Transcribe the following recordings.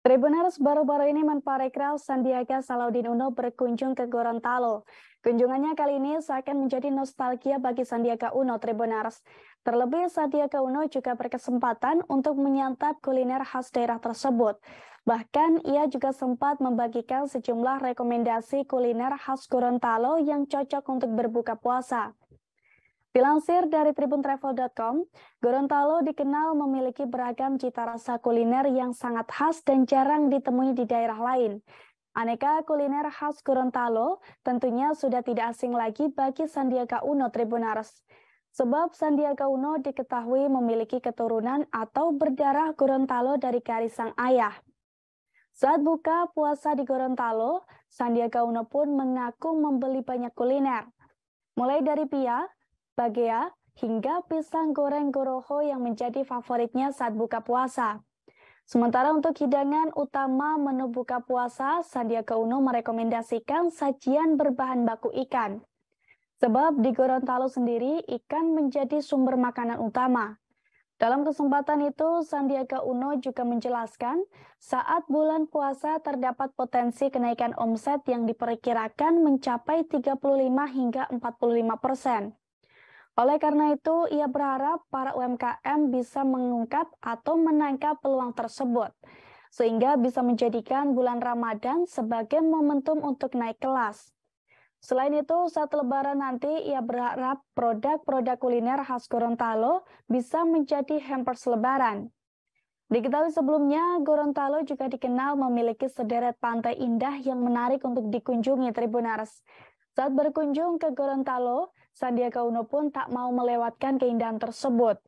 Tribuners baru-baru ini Menparekraf Sandiaga Salahuddin Uno berkunjung ke Gorontalo. Kunjungannya kali ini seakan menjadi nostalgia bagi Sandiaga Uno Tribuners. Terlebih Sandiaga Uno juga berkesempatan untuk menyantap kuliner khas daerah tersebut. Bahkan ia juga sempat membagikan sejumlah rekomendasi kuliner khas Gorontalo yang cocok untuk berbuka puasa. Dilansir dari tribuntravel.com, Gorontalo dikenal memiliki beragam cita rasa kuliner yang sangat khas dan jarang ditemui di daerah lain. Aneka kuliner khas Gorontalo tentunya sudah tidak asing lagi bagi Sandiaga Uno Tribunars. Sebab Sandiaga Uno diketahui memiliki keturunan atau berdarah Gorontalo dari garis sang ayah. Saat buka puasa di Gorontalo, Sandiaga Uno pun mengaku membeli banyak kuliner. Mulai dari pia, bagea, hingga pisang goreng goroho yang menjadi favoritnya saat buka puasa. Sementara untuk hidangan utama menu buka puasa, Sandiaga Uno merekomendasikan sajian berbahan baku ikan. Sebab di Gorontalo sendiri, ikan menjadi sumber makanan utama. Dalam kesempatan itu, Sandiaga Uno juga menjelaskan, saat bulan puasa terdapat potensi kenaikan omset yang diperkirakan mencapai 35 hingga 45 persen. Oleh karena itu, ia berharap para UMKM bisa mengungkap atau menangkap peluang tersebut, sehingga bisa menjadikan bulan Ramadan sebagai momentum untuk naik kelas. Selain itu, saat lebaran nanti ia berharap produk-produk kuliner khas Gorontalo bisa menjadi hampers lebaran. Diketahui sebelumnya, Gorontalo juga dikenal memiliki sederet pantai indah yang menarik untuk dikunjungi Tribunars. Saat berkunjung ke Gorontalo, Sandiaga Uno pun tak mau melewatkan keindahan tersebut.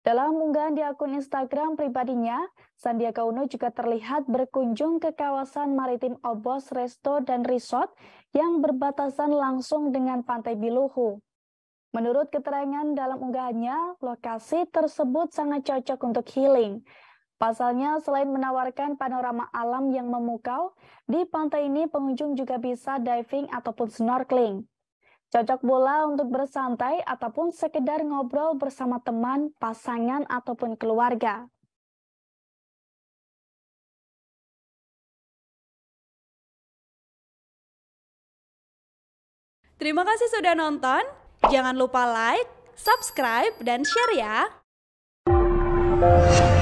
Dalam unggahan di akun Instagram pribadinya, Sandiaga Uno juga terlihat berkunjung ke kawasan maritim Obos Resto dan Resort yang berbatasan langsung dengan Pantai Biluhu. Menurut keterangan dalam unggahannya, lokasi tersebut sangat cocok untuk healing. Pasalnya, selain menawarkan panorama alam yang memukau, di pantai ini pengunjung juga bisa diving ataupun snorkeling. Cocok pula untuk bersantai ataupun sekedar ngobrol bersama teman, pasangan, ataupun keluarga. Terima kasih sudah nonton. Jangan lupa like, subscribe, dan share ya.